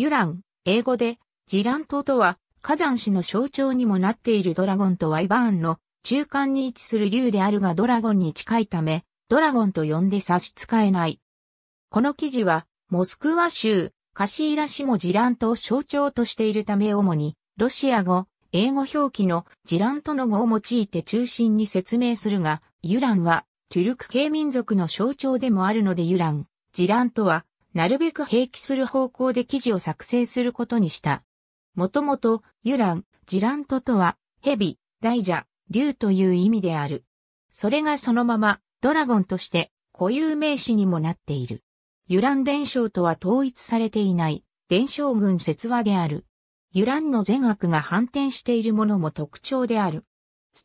ユラン、英語で、ジラン島とは、火山市の象徴にもなっているドラゴンとワイバーンの中間に位置する竜であるがドラゴンに近いため、ドラゴンと呼んで差し支えない。この記事は、モスクワ州、カシーラ市もジラントを象徴としているため主に、ロシア語、英語表記のジラントの語を用いて中心に説明するが、ユランは、トゥルク系民族の象徴でもあるのでユラン、ジラントは、なるべく平気する方向で記事を作成することにした。もともと、ユラン、ジラントとは、蛇、大蛇、竜という意味である。それがそのまま、ドラゴンとして、固有名詞にもなっている。ユラン伝承とは統一されていない、伝承群説話である。ユランの善悪が反転しているものも特徴である。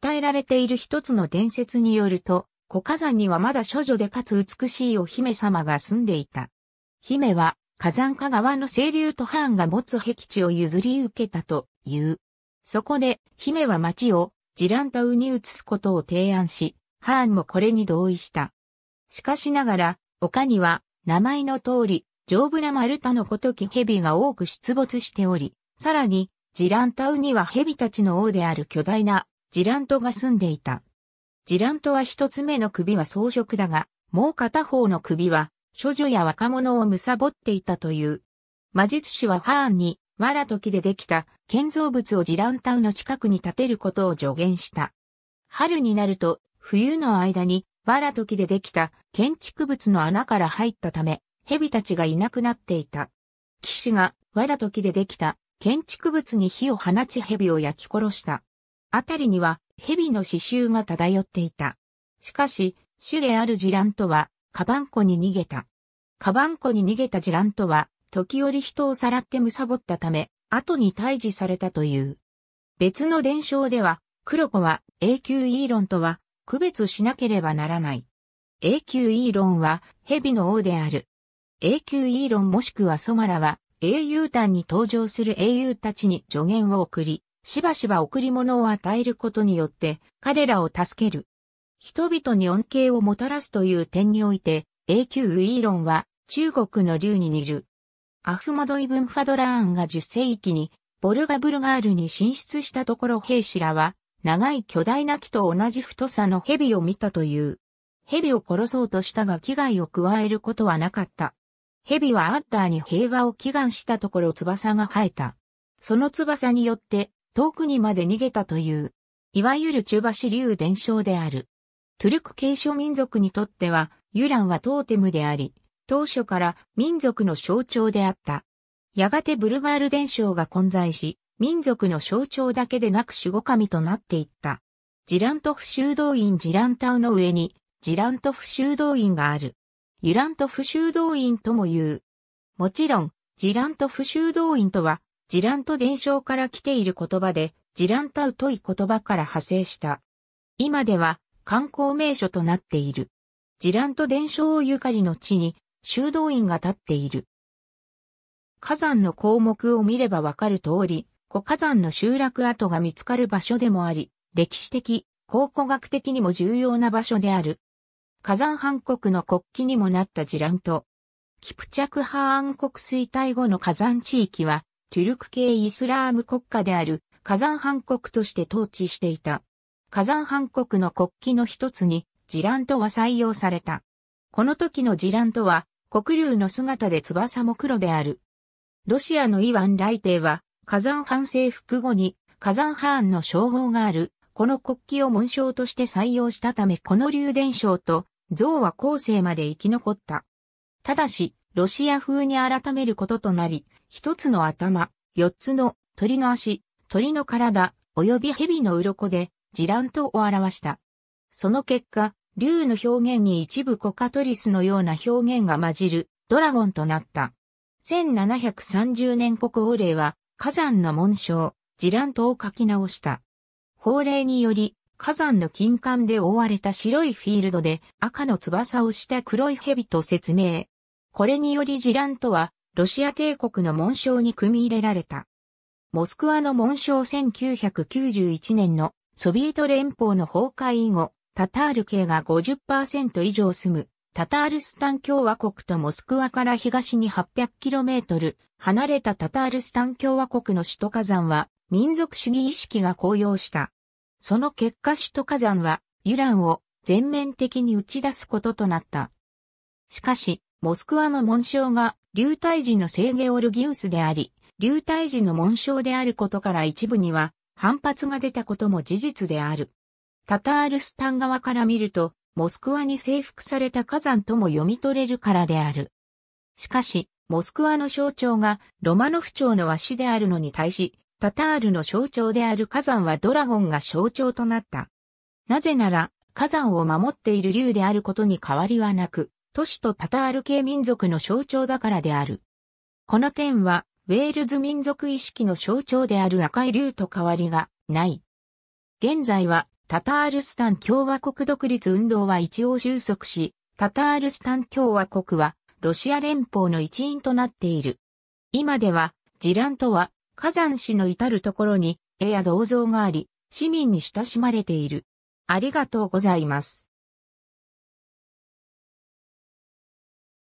伝えられている一つの伝説によると、古火山にはまだ処女でかつ美しいお姫様が住んでいた。姫は火山下側の清流とハーンが持つ壁地を譲り受けたという。そこで姫は町をジランタウに移すことを提案し、ハーンもこれに同意した。しかしながら、丘には名前の通り、丈夫な丸太のごとき蛇が多く出没しており、さらに、ジランタウには蛇たちの王である巨大なジラントが住んでいた。ジラントは一つ目の首は装飾だが、もう片方の首は処女や若者を貪っていたという。魔術師はファーンに、藁とでできた建造物をジランタウの近くに建てることを助言した。春になると、冬の間に、藁とでできた建築物の穴から入ったため、蛇たちがいなくなっていた。騎士が、藁とでできた建築物に火を放ち蛇を焼き殺した。あたりには、蛇の刺繍が漂っていた。しかし、主であるジラントは、カバンコに逃げた。カバンコに逃げたジラントは、時折人をさらって貪ったため、後に退治されたという。別の伝承では、黒子は永久イーロンとは区別しなければならない。永久イーロンは蛇の王である。永久イーロンもしくはソマラは英雄団に登場する英雄たちに助言を送り、しばしば贈り物を与えることによって彼らを助ける。人々に恩恵をもたらすという点において、永久ウィーロンは中国の竜に似る。アフマドイブンファドラーンが10世紀にボルガブルガールに進出したところ兵士らは長い巨大な木と同じ太さの蛇を見たという。蛇を殺そうとしたが危害を加えることはなかった。蛇はアッラーに平和を祈願したところ翼が生えた。その翼によって遠くにまで逃げたという、いわゆる中橋竜伝承である。トゥルク系諸民族にとっては、ユランはトーテムであり、当初から民族の象徴であった。やがてブルガール伝承が混在し、民族の象徴だけでなく守護神となっていった。ジラントフ修道院ジランタウの上に、ジラントフ修道院がある。ユラントフ修道院とも言う。もちろん、ジラントフ修道院とは、ジラント伝承から来ている言葉で、ジランタウという言葉から派生した。今では、観光名所となっている。ジランと伝承ゆかりの地に修道院が建っている。火山の項目を見ればわかる通り、古火山の集落跡が見つかる場所でもあり、歴史的、考古学的にも重要な場所である。火山藩国の国旗にもなったジラント。キプチャクハーン国衰退後の火山地域は、トゥルク系イスラーム国家である火山藩国として統治していた。火山藩国の国旗の一つに、ジラントは採用された。この時のジラントは、黒竜の姿で翼も黒である。ロシアのイワン雷帝は、火山藩征服後に、火山藩の称号がある、この国旗を紋章として採用したためこの竜伝章と像は後世まで生き残った。ただし、ロシア風に改めることとなり、一つの頭、四つの鳥の足、鳥の体、及び蛇の鱗でジラントを表した。その結果、竜の表現に一部コカトリスのような表現が混じるドラゴンとなった。1730年国王令は火山の紋章、ジラントを書き直した。法令により火山の金管で覆われた白いフィールドで赤の翼をした黒い蛇と説明。これによりジラントはロシア帝国の紋章に組み入れられた。モスクワの紋章1991年のソビエト連邦の崩壊以後、タタール系が50%以上住む、タタールスタン共和国とモスクワから東に 800km 離れたタタールスタン共和国の首都火山は、民族主義意識が高揚した。その結果首都火山は、ユランを全面的に打ち出すこととなった。しかし、モスクワの紋章が、流体時の聖ゲオルギウスであり、流体時の紋章であることから一部には、反発が出たことも事実である。タタールスタン側から見ると、モスクワに征服された火山とも読み取れるからである。しかし、モスクワの象徴がロマノフ朝の和紙であるのに対し、タタールの象徴である火山はドラゴンが象徴となった。なぜなら、火山を守っている竜であることに変わりはなく、都市とタタール系民族の象徴だからである。この点は、ウェールズ民族意識の象徴である赤い竜と変わりがない。現在はタタールスタン共和国独立運動は一応収束し、タタールスタン共和国はロシア連邦の一員となっている。今では、ジランとは火山市の至るところに絵や銅像があり、市民に親しまれている。ありがとうございます。